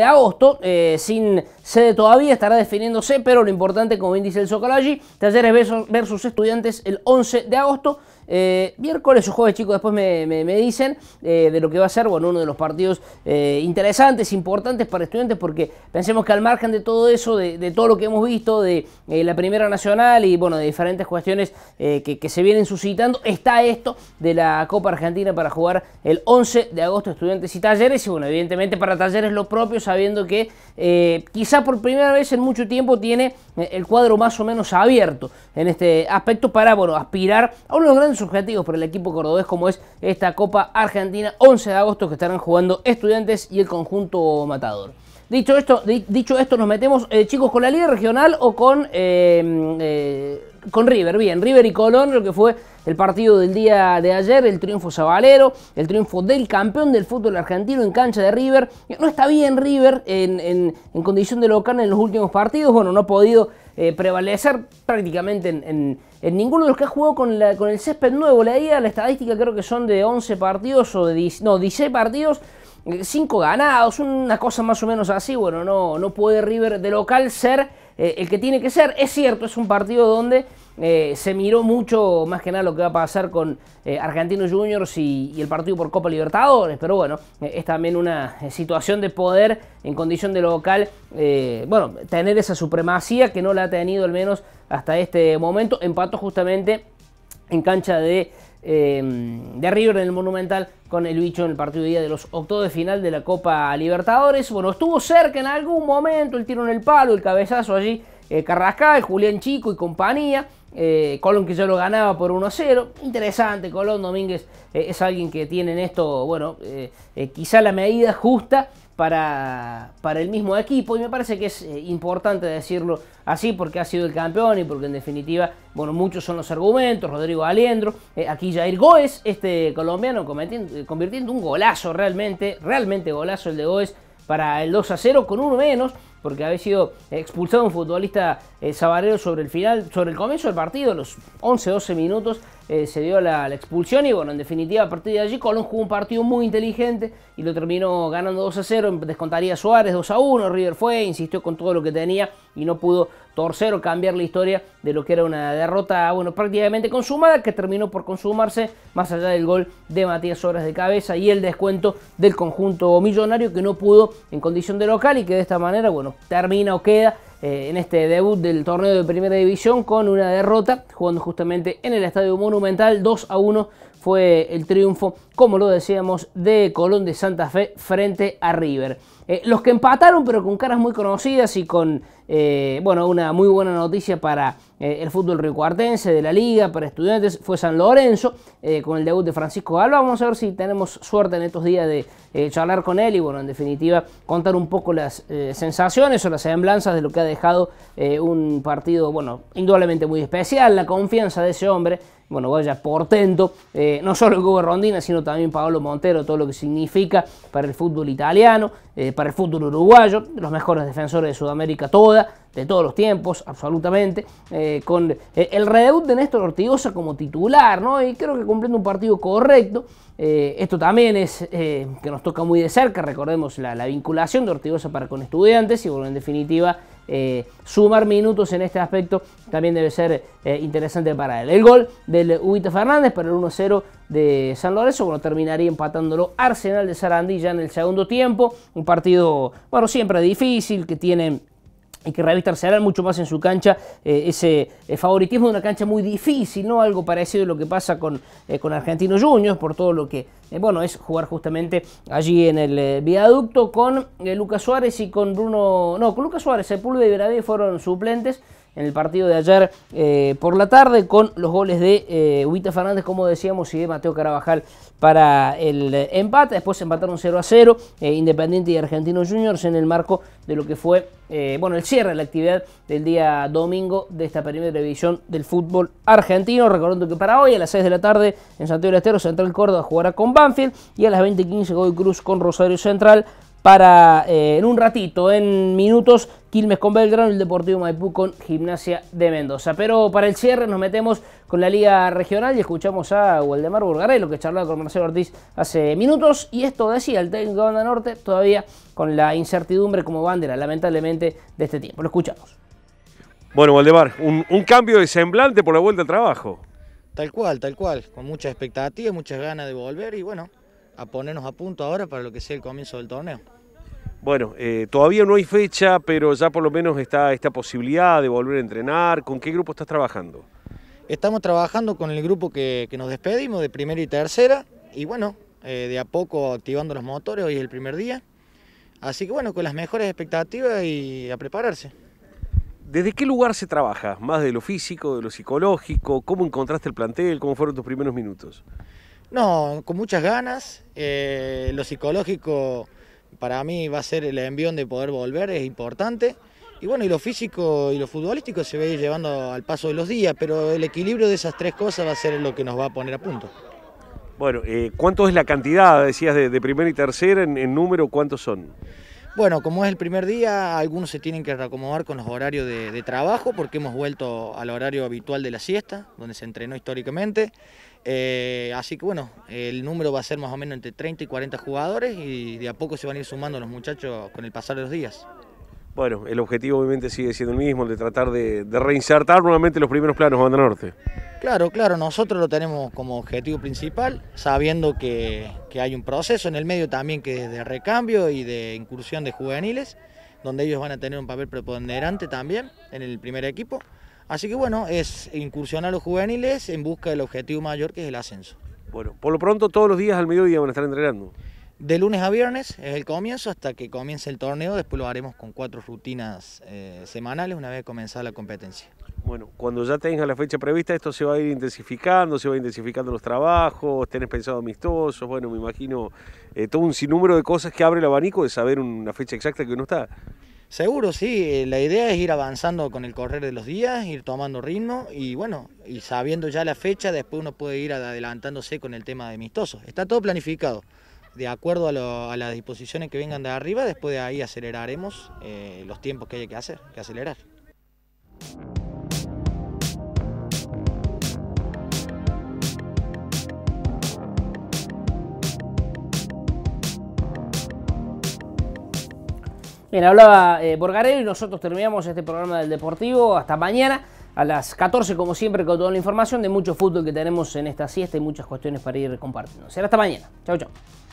de agosto, eh, sin sede todavía, estará definiéndose, pero lo importante, como bien dice el allí, Talleres versus Estudiantes el 11 de agosto, eh, miércoles o jueves, chicos, después me, dicen eh, de lo que va a ser, bueno, uno de los partidos eh, interesantes, importantes para estudiantes, porque pensemos que al margen de todo eso, de, todo lo que hemos visto, de la Primera Nacional y, bueno, de diferentes cuestiones que, se vienen suscitando, está esto de la Copa Argentina para jugar el 11 de agosto estudiantes y talleres, y, bueno, evidentemente para talleres lo propio, sabiendo que quizá por primera vez en mucho tiempo tiene el cuadro más o menos abierto en este aspecto para, bueno, aspirar a uno de grandes objetivos para el equipo cordobés como es esta Copa Argentina 11 de agosto que estarán jugando estudiantes y el conjunto matador. Dicho esto, dicho esto nos metemos, eh, chicos, con la Liga Regional o con, eh, eh, con River. Bien, River y Colón, lo que fue el partido del día de ayer, el triunfo sabalero, el triunfo del campeón del fútbol argentino en cancha de River. No está bien River en condición de local en los últimos partidos, bueno, no ha podido eh, prevalecer prácticamente en, ninguno de los que ha jugado con, con el césped nuevo. Leía la estadística, creo que son de 11 partidos o de no, 16 partidos. 5 eh, ganados, una cosa más o menos así. Bueno, no, no puede River de local ser eh, el que tiene que ser. Es cierto, es un partido donde eh, se miró mucho más que nada lo que va a pasar con eh, Argentinos Juniors y, el partido por Copa Libertadores, pero bueno, es también una situación de poder en condición de local, bueno, tener esa supremacía que no la ha tenido al menos hasta este momento, empató justamente en cancha de Em, de River en el Monumental con el bicho en el partido de día de los octavos de final de la Copa Libertadores. Bueno, estuvo cerca en algún momento el tiro en el palo, el cabezazo allí, eh, Carrascal, Julián Chico y compañía. Eh, Colón que ya lo ganaba por 1-0. Interesante, Colón Domínguez eh, es alguien que tiene en esto, bueno, eh, quizá la medida justa para, para el mismo equipo. Y me parece que es importante decirlo así porque ha sido el campeón y porque en definitiva, bueno, muchos son los argumentos. Rodrigo Aliendro, aquí Jair Goes, este colombiano convirtiendo un golazo realmente, realmente golazo el de Goes para el 2 0 con uno menos porque había sido expulsado un futbolista eh, sabarero sobre el final, sobre el comienzo del partido, los 11-12 minutos, eh, se dio la, expulsión y bueno, en definitiva a partir de allí Colón jugó un partido muy inteligente y lo terminó ganando 2 a 0, descontaría Suárez 2 a 1, River fue, insistió con todo lo que tenía y no pudo torcer o cambiar la historia de lo que era una derrota, bueno, prácticamente consumada que terminó por consumarse más allá del gol de Matías Suárez de cabeza y el descuento del conjunto millonario que no pudo en condición de local y que de esta manera, bueno, termina o queda eh, en este debut del torneo de Primera División con una derrota, jugando justamente en el Estadio Monumental 2 a 1 fue el triunfo como lo decíamos, de Colón de Santa Fe frente a River. Eh, los que empataron, pero con caras muy conocidas y con eh, bueno, una muy buena noticia para eh, el fútbol cuartense, de la liga, para estudiantes, fue San Lorenzo, con el debut de Francisco Alba. Vamos a ver si tenemos suerte en estos días de charlar con él y, bueno, en definitiva, contar un poco las sensaciones o las semblanzas de lo que ha dejado un partido, bueno, indudablemente muy especial, la confianza de ese hombre, bueno, vaya portento, no solo en Rondina, sino también también Pablo Montero, todo lo que significa para el fútbol italiano, eh, para el fútbol uruguayo, los mejores defensores de Sudamérica toda, de todos los tiempos, absolutamente, eh, con eh, el redebut de Néstor Ortigosa como titular, ¿no? Y creo que cumpliendo un partido correcto. Eh, esto también es que nos toca muy de cerca, recordemos la, vinculación de Ortigosa para con estudiantes y bueno, en definitiva sumar minutos en este aspecto también debe ser interesante para él. El gol del Ubita Fernández para el 1-0 de San Lorenzo, bueno, terminaría empatándolo Arsenal de Sarandí ya en el segundo tiempo, un partido, bueno, siempre difícil, que tiene y que harán mucho más en su cancha eh, ese eh, favoritismo de una cancha muy difícil, ¿no? Algo parecido a lo que pasa con, eh, con Argentinos Juniors, por todo lo que, bueno, es jugar justamente allí en el viaducto con Lucas Suárez y con Bruno, no, con Lucas Suárez, Sepúlveda y Veradí fueron suplentes, en el partido de ayer eh, por la tarde con los goles de eh, Huita Fernández, como decíamos, y de Mateo Carabajal para el eh, empate. Después empataron 0 a 0 eh, Independiente y Argentino Juniors en el marco de lo que fue bueno, el cierre de la actividad del día domingo de esta primera división del fútbol argentino. Recordando que para hoy a las 6 de la tarde en Santiago del Estero Central Córdoba jugará con Banfield y a las 20.15 Godoy Cruz con Rosario Central para eh, en un ratito, en minutos, Quilmes con Belgrano el Deportivo Maipú con Gimnasia de Mendoza. Pero para el cierre nos metemos con la Liga Regional y escuchamos a Waldemar lo que charlaba con Marcelo Ortiz hace minutos. Y esto decía el técnico de Banda Norte todavía con la incertidumbre como bandera, lamentablemente, de este tiempo. Lo escuchamos. Bueno, Waldemar, un, un cambio de semblante por la vuelta al trabajo. Tal cual, tal cual, con muchas expectativas, muchas ganas de volver y bueno, a ponernos a punto ahora para lo que sea el comienzo del torneo. Bueno, eh, todavía no hay fecha, pero ya por lo menos está esta posibilidad de volver a entrenar. ¿Con qué grupo estás trabajando? Estamos trabajando con el grupo que, nos despedimos de primera y tercera y bueno, eh, de a poco activando los motores, hoy es el primer día. Así que bueno, con las mejores expectativas y a prepararse. ¿Desde qué lugar se trabaja? ¿Más de lo físico, de lo psicológico? ¿Cómo encontraste el plantel? ¿Cómo fueron tus primeros minutos? No, con muchas ganas. Eh, lo psicológico para mí va a ser el envión de poder volver, es importante. Y bueno, y lo físico y lo futbolístico se va a ir llevando al paso de los días, pero el equilibrio de esas tres cosas va a ser lo que nos va a poner a punto. Bueno, eh, ¿cuánto es la cantidad, decías, de, primera y tercera en, en número? ¿Cuántos son? Bueno, como es el primer día, algunos se tienen que reacomodar con los horarios de, trabajo porque hemos vuelto al horario habitual de la siesta, donde se entrenó históricamente. Eh, así que bueno, el número va a ser más o menos entre 30 y 40 jugadores y de a poco se van a ir sumando los muchachos con el pasar de los días. Bueno, el objetivo obviamente sigue siendo el mismo, el de tratar de, reinsertar nuevamente los primeros planos de Banda Norte. Claro, claro, nosotros lo tenemos como objetivo principal, sabiendo que, hay un proceso en el medio también que es de recambio y de incursión de juveniles, donde ellos van a tener un papel preponderante también en el primer equipo. Así que bueno, es incursionar a los juveniles en busca del objetivo mayor que es el ascenso. Bueno, por lo pronto todos los días al mediodía van a estar entrenando. De lunes a viernes es el comienzo hasta que comience el torneo, después lo haremos con cuatro rutinas eh, semanales una vez comenzada la competencia. Bueno, cuando ya tengas la fecha prevista, esto se va a ir intensificando, se va intensificando los trabajos, tenés pensado amistosos, bueno, me imagino eh, todo un sinnúmero de cosas que abre el abanico de saber una fecha exacta que uno está. Seguro, sí. Eh, la idea es ir avanzando con el correr de los días, ir tomando ritmo y bueno, y sabiendo ya la fecha, después uno puede ir adelantándose con el tema de amistosos. Está todo planificado de acuerdo a, las disposiciones que vengan de arriba, después de ahí aceleraremos eh, los tiempos que hay que hacer, que acelerar. Bien, hablaba eh, y nosotros terminamos este programa del Deportivo. Hasta mañana a las 14, como siempre, con toda la información de mucho fútbol que tenemos en esta siesta y muchas cuestiones para ir compartiendo. Será hasta mañana. Chao chau.